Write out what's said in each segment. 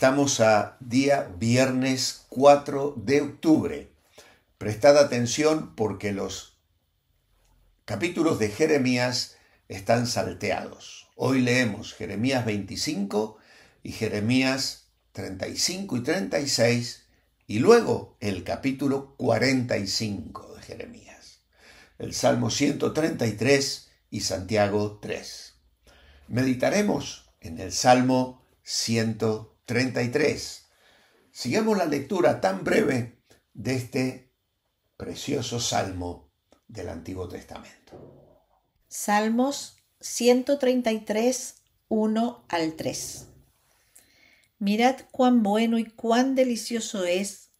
Estamos a día viernes 4 de octubre. Prestad atención porque los capítulos de Jeremías están salteados. Hoy leemos Jeremías 25 y Jeremías 35 y 36 y luego el capítulo 45 de Jeremías, el Salmo 133 y Santiago 3. Meditaremos en el Salmo 133. 33. Sigamos la lectura tan breve de este precioso salmo del Antiguo Testamento. Salmos 133, 1 al 3. Mirad cuán bueno y cuán delicioso es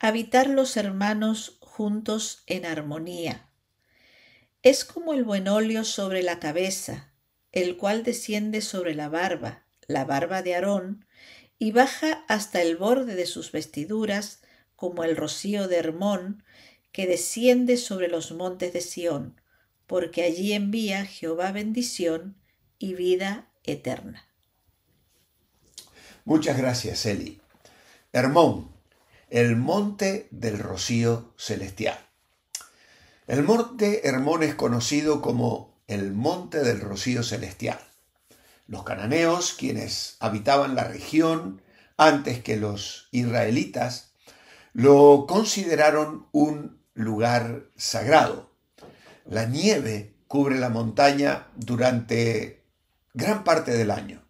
habitar los hermanos juntos en armonía. Es como el buen óleo sobre la cabeza, el cual desciende sobre la barba, la barba de Aarón, y baja hasta el borde de sus vestiduras como el rocío de Hermón que desciende sobre los montes de Sión, porque allí envía Jehová bendición y vida eterna. Muchas gracias, Eli. Hermón, el monte del rocío celestial. El monte Hermón es conocido como el monte del rocío celestial. Los cananeos, quienes habitaban la región antes que los israelitas, lo consideraron un lugar sagrado. La nieve cubre la montaña durante gran parte del año,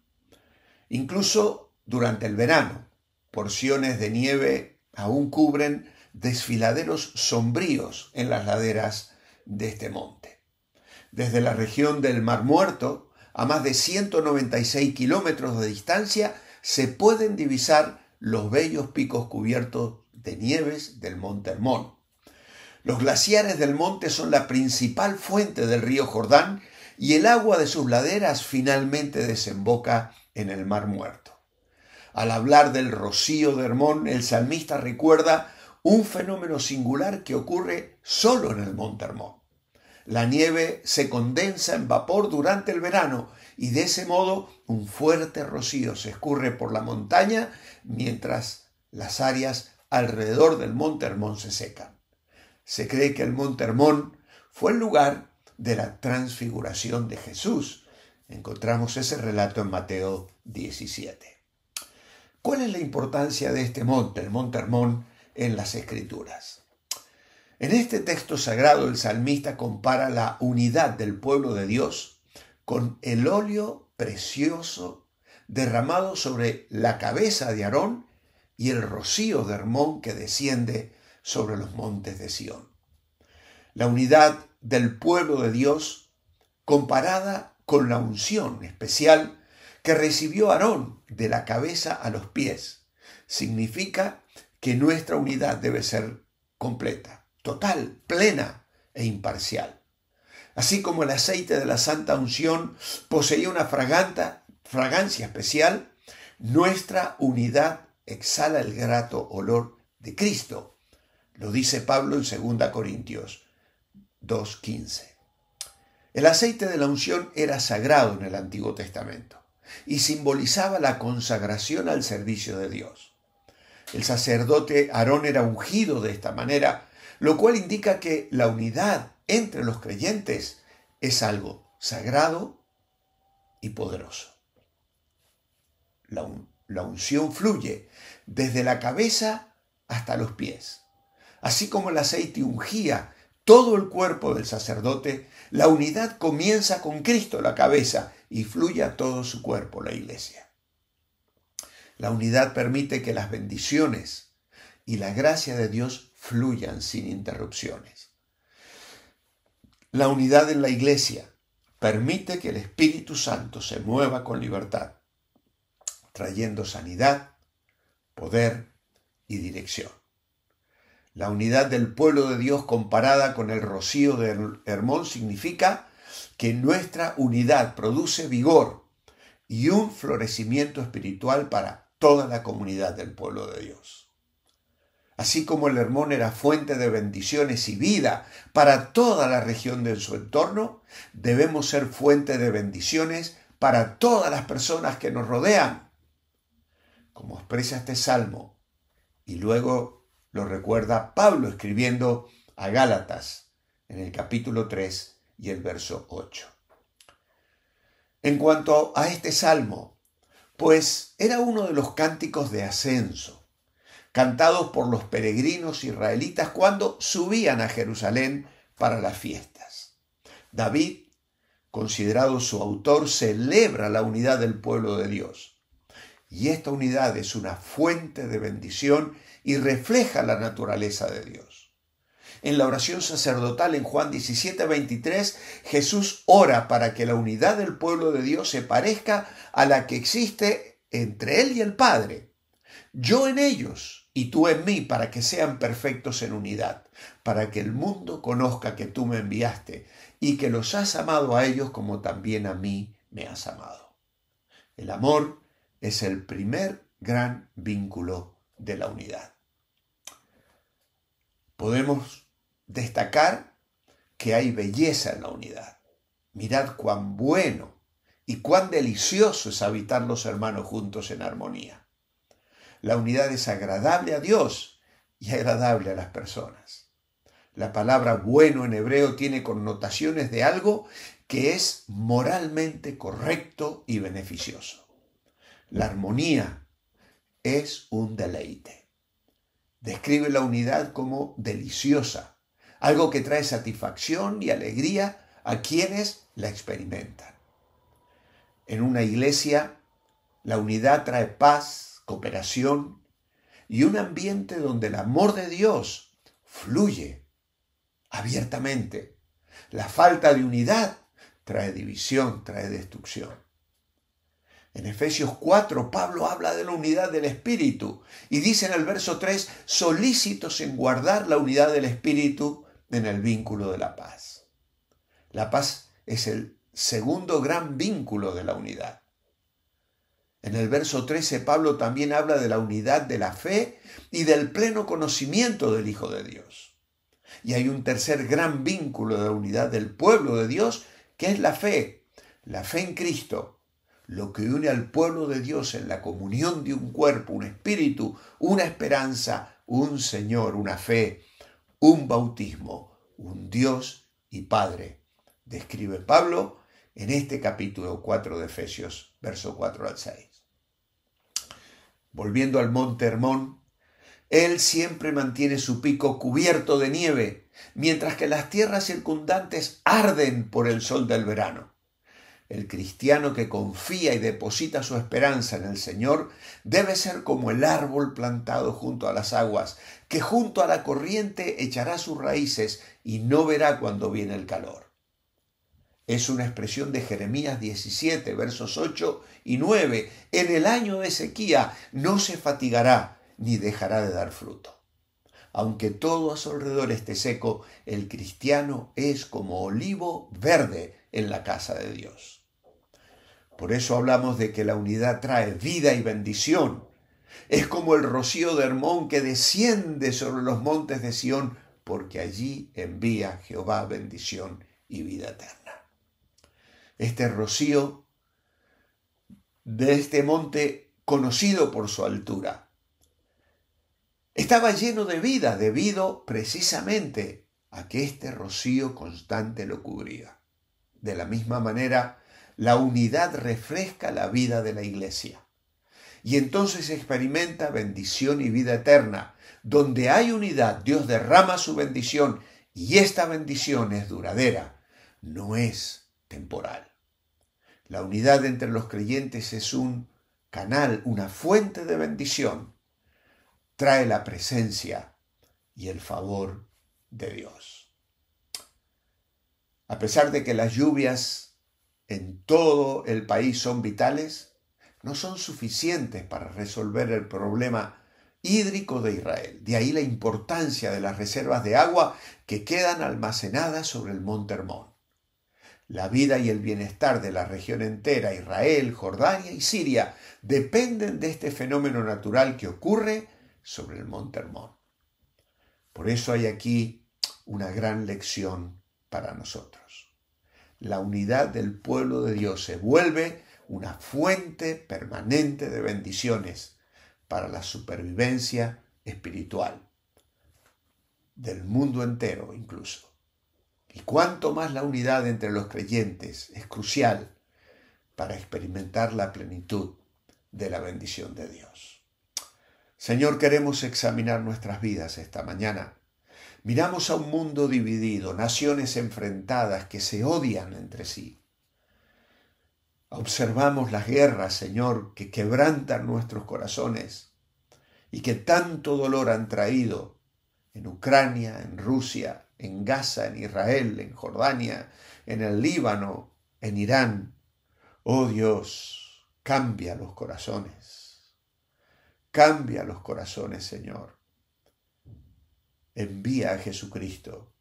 incluso durante el verano. Porciones de nieve aún cubren desfiladeros sombríos en las laderas de este monte. Desde la región del Mar Muerto, a más de 196 kilómetros de distancia, se pueden divisar los bellos picos cubiertos de nieves del monte Hermón. Los glaciares del monte son la principal fuente del río Jordán y el agua de sus laderas finalmente desemboca en el mar muerto. Al hablar del rocío de Hermón, el salmista recuerda un fenómeno singular que ocurre solo en el monte Hermón. La nieve se condensa en vapor durante el verano y de ese modo un fuerte rocío se escurre por la montaña mientras las áreas alrededor del Monte Hermón se secan. Se cree que el Monte Hermón fue el lugar de la transfiguración de Jesús. Encontramos ese relato en Mateo 17. ¿Cuál es la importancia de este monte, el Monte Hermón, en las Escrituras? En este texto sagrado el salmista compara la unidad del pueblo de Dios con el óleo precioso derramado sobre la cabeza de Aarón y el rocío de Hermón que desciende sobre los montes de Sión. La unidad del pueblo de Dios comparada con la unción especial que recibió Aarón de la cabeza a los pies significa que nuestra unidad debe ser completa total, plena e imparcial. Así como el aceite de la santa unción poseía una fragancia especial, nuestra unidad exhala el grato olor de Cristo. Lo dice Pablo en 2 Corintios 2.15. El aceite de la unción era sagrado en el Antiguo Testamento y simbolizaba la consagración al servicio de Dios. El sacerdote Aarón era ungido de esta manera lo cual indica que la unidad entre los creyentes es algo sagrado y poderoso. La, unción fluye desde la cabeza hasta los pies. Así como el aceite ungía todo el cuerpo del sacerdote, la unidad comienza con Cristo la cabeza y fluye a todo su cuerpo, la iglesia. La unidad permite que las bendiciones y la gracia de Dios fluyan sin interrupciones. La unidad en la iglesia permite que el Espíritu Santo se mueva con libertad, trayendo sanidad, poder y dirección. La unidad del pueblo de Dios comparada con el rocío de Hermón significa que nuestra unidad produce vigor y un florecimiento espiritual para toda la comunidad del pueblo de Dios. Así como el Hermón era fuente de bendiciones y vida para toda la región de su entorno, debemos ser fuente de bendiciones para todas las personas que nos rodean. Como expresa este salmo, y luego lo recuerda Pablo escribiendo a Gálatas en el capítulo 3 y el verso 8. En cuanto a este salmo, pues era uno de los cánticos de ascenso cantados por los peregrinos israelitas cuando subían a Jerusalén para las fiestas. David, considerado su autor, celebra la unidad del pueblo de Dios. Y esta unidad es una fuente de bendición y refleja la naturaleza de Dios. En la oración sacerdotal en Juan 17, 23, Jesús ora para que la unidad del pueblo de Dios se parezca a la que existe entre Él y el Padre. Yo en ellos y tú en mí para que sean perfectos en unidad, para que el mundo conozca que tú me enviaste y que los has amado a ellos como también a mí me has amado. El amor es el primer gran vínculo de la unidad. Podemos destacar que hay belleza en la unidad. Mirad cuán bueno y cuán delicioso es habitar los hermanos juntos en armonía. La unidad es agradable a Dios y agradable a las personas. La palabra bueno en hebreo tiene connotaciones de algo que es moralmente correcto y beneficioso. La armonía es un deleite. Describe la unidad como deliciosa, algo que trae satisfacción y alegría a quienes la experimentan. En una iglesia, la unidad trae paz, cooperación y un ambiente donde el amor de Dios fluye abiertamente. La falta de unidad trae división, trae destrucción. En Efesios 4, Pablo habla de la unidad del Espíritu y dice en el verso 3, solícitos en guardar la unidad del Espíritu en el vínculo de la paz. La paz es el segundo gran vínculo de la unidad. En el verso 13 Pablo también habla de la unidad de la fe y del pleno conocimiento del Hijo de Dios. Y hay un tercer gran vínculo de la unidad del pueblo de Dios, que es la fe, la fe en Cristo, lo que une al pueblo de Dios en la comunión de un cuerpo, un espíritu, una esperanza, un Señor, una fe, un bautismo, un Dios y Padre, describe Pablo en este capítulo 4 de Efesios verso 4 al 6. Volviendo al monte Hermón, él siempre mantiene su pico cubierto de nieve, mientras que las tierras circundantes arden por el sol del verano. El cristiano que confía y deposita su esperanza en el Señor debe ser como el árbol plantado junto a las aguas, que junto a la corriente echará sus raíces y no verá cuando viene el calor. Es una expresión de Jeremías 17, versos 8 y 9. En el año de sequía no se fatigará ni dejará de dar fruto. Aunque todo a su alrededor esté seco, el cristiano es como olivo verde en la casa de Dios. Por eso hablamos de que la unidad trae vida y bendición. Es como el rocío de Hermón que desciende sobre los montes de Sión, porque allí envía Jehová bendición y vida eterna este rocío de este monte conocido por su altura. Estaba lleno de vida debido precisamente a que este rocío constante lo cubría. De la misma manera, la unidad refresca la vida de la iglesia. Y entonces experimenta bendición y vida eterna. Donde hay unidad, Dios derrama su bendición y esta bendición es duradera, no es temporal. La unidad entre los creyentes es un canal, una fuente de bendición. Trae la presencia y el favor de Dios. A pesar de que las lluvias en todo el país son vitales, no son suficientes para resolver el problema hídrico de Israel. De ahí la importancia de las reservas de agua que quedan almacenadas sobre el monte Hermón. La vida y el bienestar de la región entera, Israel, Jordania y Siria, dependen de este fenómeno natural que ocurre sobre el monte Hermón. Por eso hay aquí una gran lección para nosotros. La unidad del pueblo de Dios se vuelve una fuente permanente de bendiciones para la supervivencia espiritual del mundo entero incluso. Y cuanto más la unidad entre los creyentes es crucial para experimentar la plenitud de la bendición de Dios. Señor, queremos examinar nuestras vidas esta mañana. Miramos a un mundo dividido, naciones enfrentadas que se odian entre sí. Observamos las guerras, Señor, que quebrantan nuestros corazones y que tanto dolor han traído en Ucrania, en Rusia, en Gaza, en Israel, en Jordania, en el Líbano, en Irán. Oh Dios, cambia los corazones. Cambia los corazones, Señor. Envía a Jesucristo,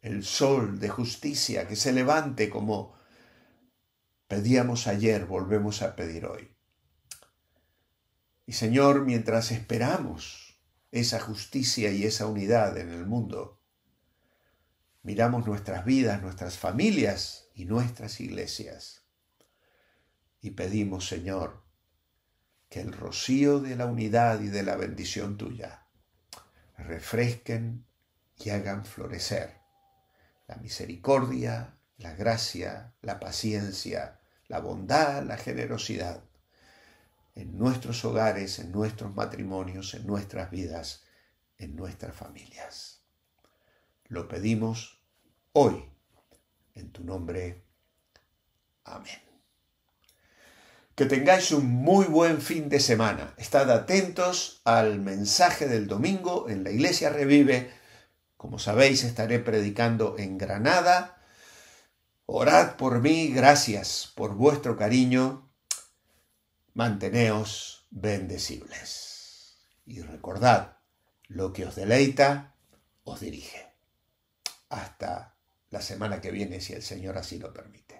el sol de justicia, que se levante como pedíamos ayer, volvemos a pedir hoy. Y Señor, mientras esperamos esa justicia y esa unidad en el mundo, miramos nuestras vidas, nuestras familias y nuestras iglesias. Y pedimos, Señor, que el rocío de la unidad y de la bendición tuya refresquen y hagan florecer la misericordia, la gracia, la paciencia, la bondad, la generosidad en nuestros hogares, en nuestros matrimonios, en nuestras vidas, en nuestras familias. Lo pedimos hoy, en tu nombre. Amén. Que tengáis un muy buen fin de semana. Estad atentos al mensaje del domingo en la Iglesia Revive. Como sabéis, estaré predicando en Granada. Orad por mí, gracias por vuestro cariño. Manteneos bendecibles. Y recordad, lo que os deleita, os dirige hasta la semana que viene, si el Señor así lo permite.